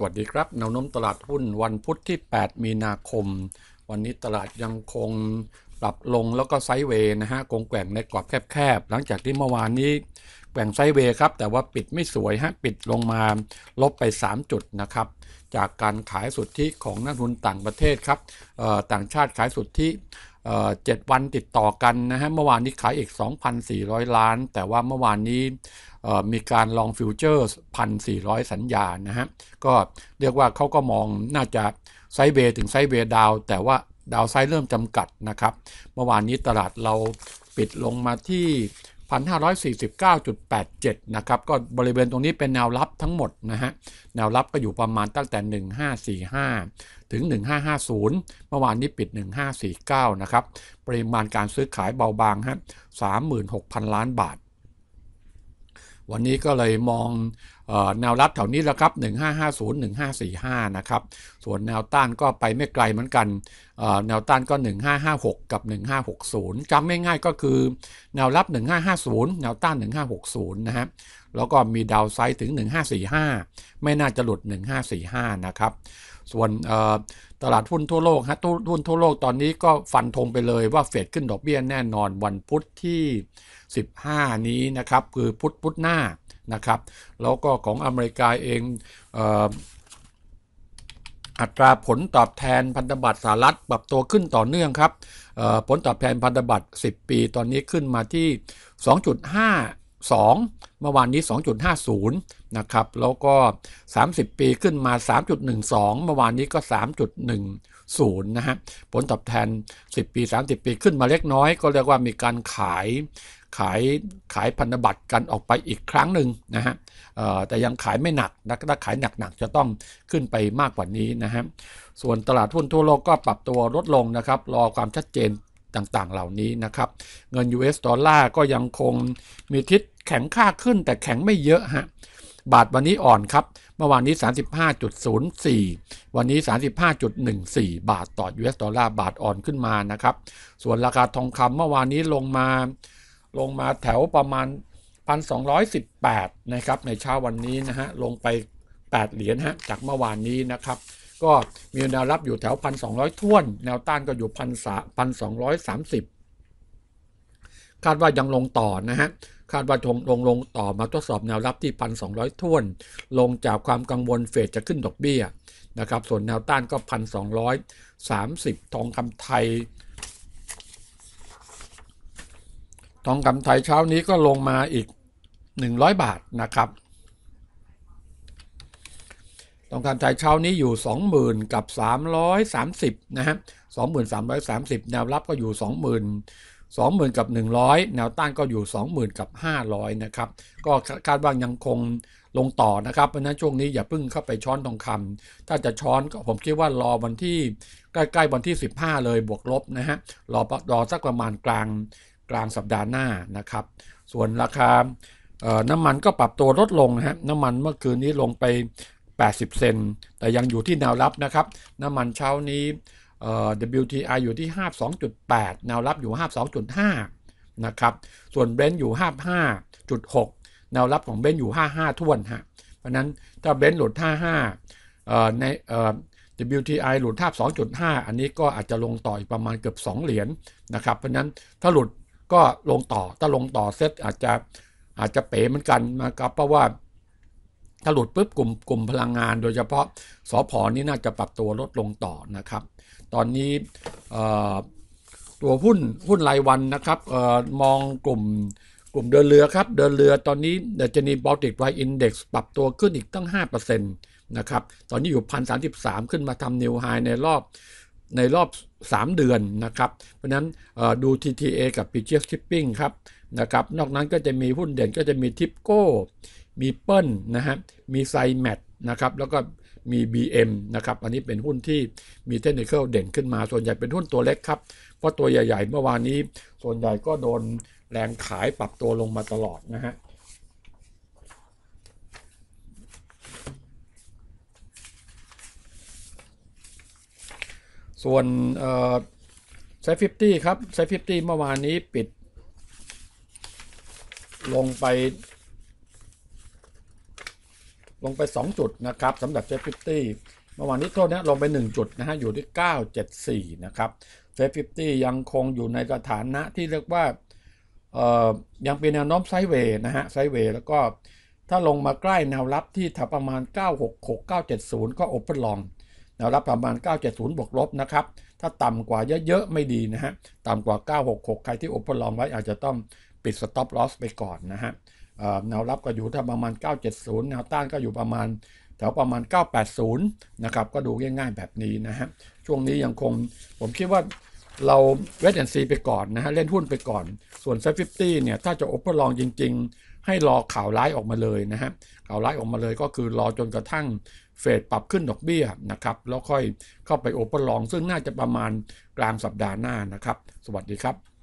สวัสดีครับแนวโน้มตลาดหุ้นวันพุธที่ 8 มีนาคม วันนี้ตลาดยังคงปรับลงแล้วก็ไซเวย์นะฮะคงแกว่งในกรอบแคบๆหลังจากที่เมื่อวานนี้แกว่งไซเวย์ครับแต่ว่าปิดไม่สวยฮะปิดลงมา ลบไป 3 จุดนะครับจากการขายสุทธิของนักทุนต่างประเทศครับต่างชาติขายสุทธิเจ็ดวันติดต่อกันนะฮะเมื่อวานนี้ขายอีก 2,400 ล้าน แต่ว่าเมื่อวานนี้มีการลองฟิวเจอร์พันสี่ร้อยสัญญานะฮะก็เรียกว่าเขาก็มองน่าจะไซเบถึงไซเบดาวแต่ว่าดาวไซเริ่มจำกัดนะครับ เมื่อวานนี้ตลาดเราปิดลงมาที่ 1,549.87 นะครับ ก็บริเวณตรงนี้เป็นแนวรับทั้งหมดนะฮะแนวรับก็อยู่ประมาณตั้งแต่ 1545 ถึง 1550 เมื่อวานนี้ปิด 1549 นะครับปริมาณการซื้อขายเบาบางฮะ36,000 ล้านบาทวันนี้ก็เลยมองแนวรับแถวนี้แล้วครับ 1550 1545 นะครับ ส่วนแนวต้านก็ไปไม่ไกล เหมือนกัน แนวต้านก็ 1556 กับ 1560จำง่ายๆก็คือแนวรับ 1550 แนวต้าน1560นะฮะ แล้วก็มีดาวไซด์ถึง 1545 ไม่น่าจะหลุด 1545นะครับ ส่วนตลาดหุ้นทั่วโลกฮะหุ้นทั่วโลกตอนนี้ก็ฟันธงไปเลยว่าเฟดขึ้นดอกเบี้ยแน่นอนวันพุธที่15 นี้นะครับคือพุทธพุทธหน้านะครับแล้วก็ ของอเมริกาเองอัตราผลตอบแทนพันธบัตรสหรัฐปรับตัวขึ้นต่อเนื่อง ครับผลตอบแทนพันธบัตร10 ปีตอนนี้ขึ้นมาที่ 2.52 เมื่อวานนี้ 2.50นะครับแล้วก็ 30 ปีขึ้นมา 3.12 เมื่อวานนี้ก็ 3.10นะฮะผลตอบแทน 10 ปี 30 ปีขึ้นมาเล็กน้อยก็เรียกว่ามีการขายขายขายพันธบัตรกันออกไปอีกครั้งหนึ่งนะฮะแต่ยังขายไม่หนักนะถ้าขายหนักๆจะต้องขึ้นไปมากกว่านี้นะฮะ ส่วนตลาดหุ้นทั่วโลกก็ปรับตัวลดลงนะครับ รอความชัดเจนต่างๆเหล่านี้นะครับ เงิน US ดอลลาร์ก็ยังคงมีทิศแข็งค่าขึ้นแต่แข็งไม่เยอะฮะ บาทวันนี้อ่อนครับ เมื่อวานนี้ 35.04 วันนี้ 35.14 บาทต่อ US ดอลลาร์ บาทอ่อนขึ้นมานะครับ ส่วนราคาทองคำเมื่อวานนี้ลงมาลงมาแถวประมาณ 1,218นะครับ ในเช้าวันนี้นะฮะลงไป 8 เหรียญฮะจากเมื่อวานนี้นะครับ ก็มีแนวรับอยู่แถว 1,200ท่วน แนวต้านก็อยู่1,230 คาดว่ายังลงต่อนะฮะคาดว่าทงลงลงต่อมาทดสอบแนวรับที่ 1,200ท่วน ลงจากความกังวลเฟดจะขึ้นดอกเบี้ยนะครับส่วนแนวต้านก็ 1,230 ทองคำไทยทองคำไทยเช้านี้ก็ลงมาอีก 100 บาทนะครับ ทองคำไทยเช้านี้อยู่ 20,000กับ 330 นะฮะ2 0 3 3 0แนวรับก็อยู่ 20,000 20,000กับ100 แนวต้านก็อยู่20,000กับ500นะครับ ก็คาดว่ายังคงลงต่อนะครับ เพราะฉะนั้นช่วงนี้อย่าพึ่งเข้าไปช้อนทองคำถ้าจะช้อนก็ผมคิดว่ารอวันที่ใกล้ๆวันที่ 15 เลยบวกลบนะฮะ รอรอสักประมาณกลางกลางสัปดาห์หน้านะครับ ส่วนราคาน้ำมันก็ปรับตัวลดลงนะฮะ น้ำมันเมื่อคืนนี้ลงไป 80 เซน แต่ยังอยู่ที่แนวรับนะครับ น้ำมันเช้านี้ WTI อยู่ที่52.8แนวรับอยู่52.5นะครับ ส่วนเบนซ์อยู่55.6แนวรับของเบนซ์อยู่ 55ท่วนฮะ เพราะนั้นถ้าเบนซ์หลุด55ใน WTI หลุดท่า2.5 อันนี้ก็อาจจะลงต่ออีกประมาณเกือบ2 เหรียญนะครับ เพราะนั้นถ้าหลุดก็ลงต่อ ถ้าลงต่อเซตอาจจะอาจจะเป๋เหมือนกันนะครับเพราะว่าถ้าหลุดปุ๊บกลุ่มกลุ่มพลังงาน โดยเฉพาะสอพอนี่น่าจะปรับตัวลดลงต่อนะครับ ตอนนี้ตัวหุ้นหุ้นรายวันนะครับออมองกลุ่มกลุ่มเดินเรือครับ เดินเรือตอนนี้ดัชนีบอลติกไวอินเด็กซ์ปรับตัวขึ้นอีกตั้ง5%นะครับตอนนี้อยู่1ัน3ขึ้นมาทำนิวไฮในรอบในรอบ 3 เดือนนะครับ เพราะนั้นดู TTA กับ p g s Shipping ครับนะครับ นอกนั้นก็จะมีหุ้นเด่นก็จะมีทิปโก้มีเปิ้ลนะฮะมีไซแมทนะครับ แล้วก็มี BM นะครับ อันนี้เป็นหุ้นที่มีเทคนิคเด่นขึ้นมาส่วนใหญ่เป็นหุ้นตัวเล็กครับเพราะตัวใหญ่ๆเมื่อวานนี้ ส่วนใหญ่ก็โดนแรงขายปรับตัวลงมาตลอดนะฮะส่วนเซฟิฟตี้ครับเซฟิฟตี้เมื่อวานนี้ปิด ลงไป ลงไป 2 จุดนะครับสำหรับเซฟฟิตี้เมื่อวานนี้โทษนี้ลงไป 1 จุดนะฮะอยู่ที่ 974 นะครับเซฟฟิตี้ยังคงอยู่ในสถานะที่เรียกว่ายังเป็นแนวโน้มไซด์เวย์นะฮะไซด์เวย์แล้วก็ถ้าลงมาใกล้แนวรับที่แถวประมาณ 966 970 ก็โอเปอร์ลองแนวรับประมาณ 970 บวกลบนะครับ ถ้าต่ำกว่าเยอะ ๆ ไม่ดีนะฮะ ต่ำกว่า 966 ใครที่โอเปลองไว้อาจจะต้องปิดสต็อปลอสไปก่อนนะฮะแนวรับก็อยู่ถ้าประมาณ 970 แนวต้านก็อยู่ประมาณแถวประมาณ 980 นะครับ ก็ดูง่ายๆแบบนี้นะฮะ ช่วงนี้ยังคง ผมคิดว่าเราเวทแอนซีไปก่อนนะฮะ เล่นหุ้นไปก่อน ส่วนเซฟฟิตี้เนี่ย ถ้าจะโอเพอร์ลองจริงๆ ให้รอข่าวร้ายออกมาเลยนะฮะ ข่าวร้ายออกมาเลยก็คือรอจนกระทั่งเฟดปรับขึ้นดอกเบี้ยนะครับแล้วค่อยเข้าไปโอเปอร์ลองซึ่งน่าจะประมาณกลางสัปดาห์หน้านะครับ สวัสดีครับ